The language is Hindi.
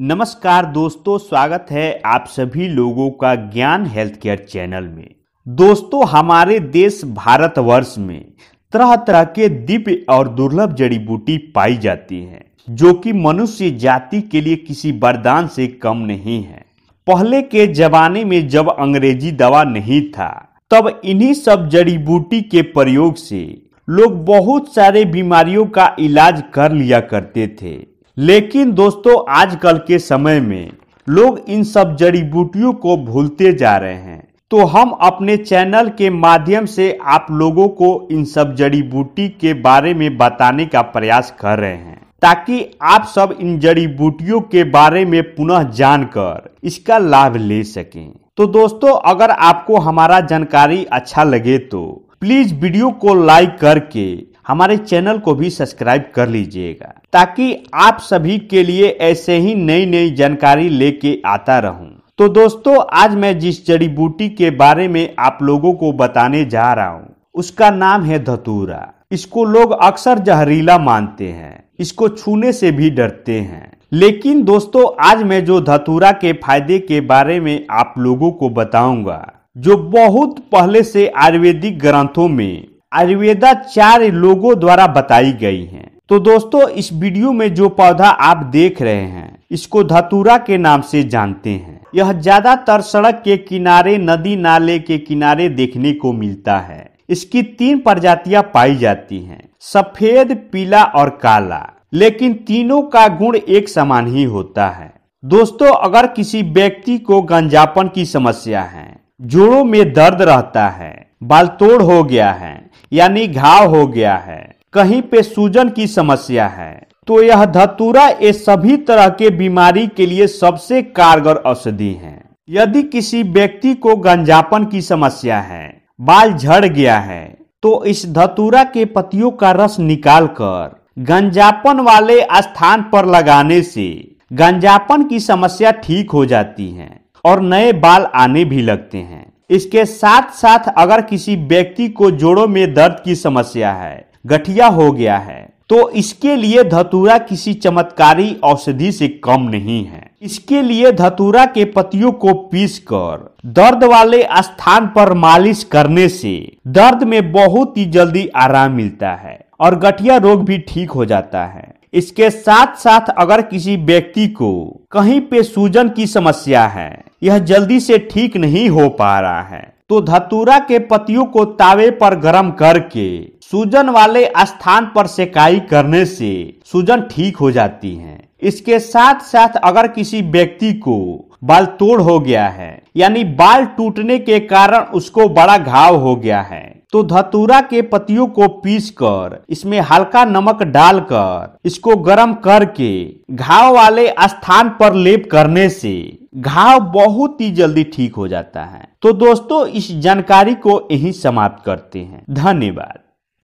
नमस्कार दोस्तों स्वागत है आप सभी लोगों का ज्ञान हेल्थ केयर चैनल में दोस्तों हमारे देश भारतवर्ष में तरह तरह के दिव्य और दुर्लभ जड़ी बूटी पाई जाती है जो कि मनुष्य जाति के लिए किसी वरदान से कम नहीं है पहले के जमाने में जब अंग्रेजी दवा नहीं था तब इन्हीं सब जड़ी बूटी के प्रयोग से लोग बहुत सारे बीमारियों का इलाज कर लिया करते थे लेकिन दोस्तों आजकल के समय में लोग इन सब जड़ी बूटियों को भूलते जा रहे हैं तो हम अपने चैनल के माध्यम से आप लोगों को इन सब जड़ी बूटी के बारे में बताने का प्रयास कर रहे हैं ताकि आप सब इन जड़ी बूटियों के बारे में पुनः जानकर इसका लाभ ले सकें तो दोस्तों अगर आपको हमारा जानकारी अच्छा लगे तो प्लीज वीडियो को लाइक करके हमारे चैनल को भी सब्सक्राइब कर लीजिएगा ताकि आप सभी के लिए ऐसे ही नई नई जानकारी लेके आता रहूं। तो दोस्तों आज मैं जिस जड़ी बूटी के बारे में आप लोगों को बताने जा रहा हूँ उसका नाम है धतूरा इसको लोग अक्सर जहरीला मानते हैं इसको छूने से भी डरते हैं लेकिन दोस्तों आज मैं जो धतूरा के फायदे के बारे में आप लोगों को बताऊंगा जो बहुत पहले से आयुर्वेदिक ग्रंथों में आयुर्वेदा चार लोगों द्वारा बताई गई हैं तो दोस्तों इस वीडियो में जो पौधा आप देख रहे हैं इसको धतूरा के नाम से जानते हैं यह ज्यादातर सड़क के किनारे नदी नाले के किनारे देखने को मिलता है इसकी तीन प्रजातियां पाई जाती हैं सफेद पीला और काला लेकिन तीनों का गुण एक समान ही होता है दोस्तों अगर किसी व्यक्ति को गंजापन की समस्या है जोड़ों में दर्द रहता है बाल तोड़ हो गया है यानी घाव हो गया है कहीं पे सूजन की समस्या है तो यह धतूरा ये सभी तरह के बीमारी के लिए सबसे कारगर औषधि है यदि किसी व्यक्ति को गंजापन की समस्या है बाल झड़ गया है तो इस धतूरा के पतियों का रस निकालकर गंजापन वाले स्थान पर लगाने से गंजापन की समस्या ठीक हो जाती है और नए बाल आने भी लगते हैं इसके साथ साथ अगर किसी व्यक्ति को जोड़ों में दर्द की समस्या है गठिया हो गया है तो इसके लिए धतूरा किसी चमत्कारी औषधि से कम नहीं है इसके लिए धतूरा के पतियों को पीसकर दर्द वाले स्थान पर मालिश करने से दर्द में बहुत ही जल्दी आराम मिलता है और गठिया रोग भी ठीक हो जाता है इसके साथ साथ अगर किसी व्यक्ति को कहीं पे सूजन की समस्या है यह जल्दी से ठीक नहीं हो पा रहा है तो धतूरा के पतियों को तावे पर गर्म करके सूजन वाले स्थान पर सेकाई करने से सूजन ठीक हो जाती है इसके साथ साथ अगर किसी व्यक्ति को बाल तोड़ हो गया है यानी बाल टूटने के कारण उसको बड़ा घाव हो गया है तो धतूरा के पत्तियों को पीस कर इसमें हल्का नमक डालकर इसको गर्म करके घाव वाले स्थान पर लेप करने से घाव बहुत ही जल्दी ठीक हो जाता है तो दोस्तों इस जानकारी को यही समाप्त करते हैं धन्यवाद